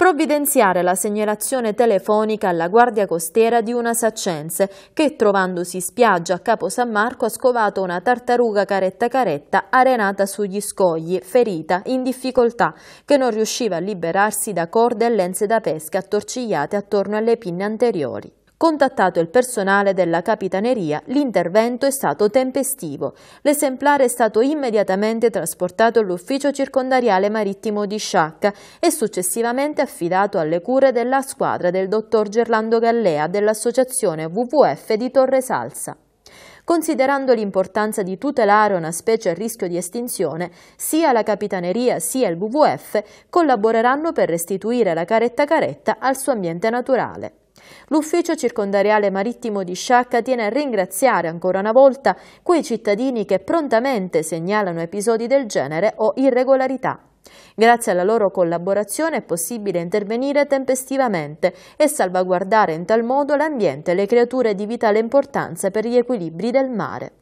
provvidenziare la segnalazione telefonica alla Guardia Costiera di una Saccense che trovandosi in spiaggia a Capo San Marco ha scovato una tartaruga caretta caretta arenata sugli scogli, ferita, in difficoltà, che non riusciva a liberarsi da corde e lenze da pesca attorcigliate attorno alle pinne anteriori. Contattato il personale della Capitaneria, l'intervento è stato tempestivo. L'esemplare è stato immediatamente trasportato all'ufficio circondariale marittimo di Sciacca e successivamente affidato alle cure della squadra del dottor Gerlando Gallea dell'associazione WWF di Torre Salsa. Considerando l'importanza di tutelare una specie a rischio di estinzione, sia la Capitaneria sia il WWF collaboreranno per restituire la caretta caretta al suo ambiente naturale. L'ufficio circondariale marittimo di Sciacca tiene a ringraziare ancora una volta quei cittadini che prontamente segnalano episodi del genere o irregolarità. Grazie alla loro collaborazione è possibile intervenire tempestivamente e salvaguardare in tal modo l'ambiente e le creature di vitale importanza per gli equilibri del mare.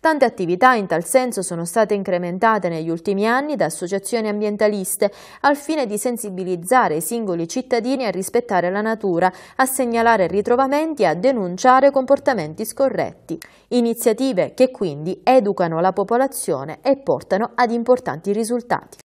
Tante attività in tal senso sono state incrementate negli ultimi anni da associazioni ambientaliste al fine di sensibilizzare i singoli cittadini a rispettare la natura, a segnalare ritrovamenti e a denunciare comportamenti scorretti. Iniziative che quindi educano la popolazione e portano ad importanti risultati.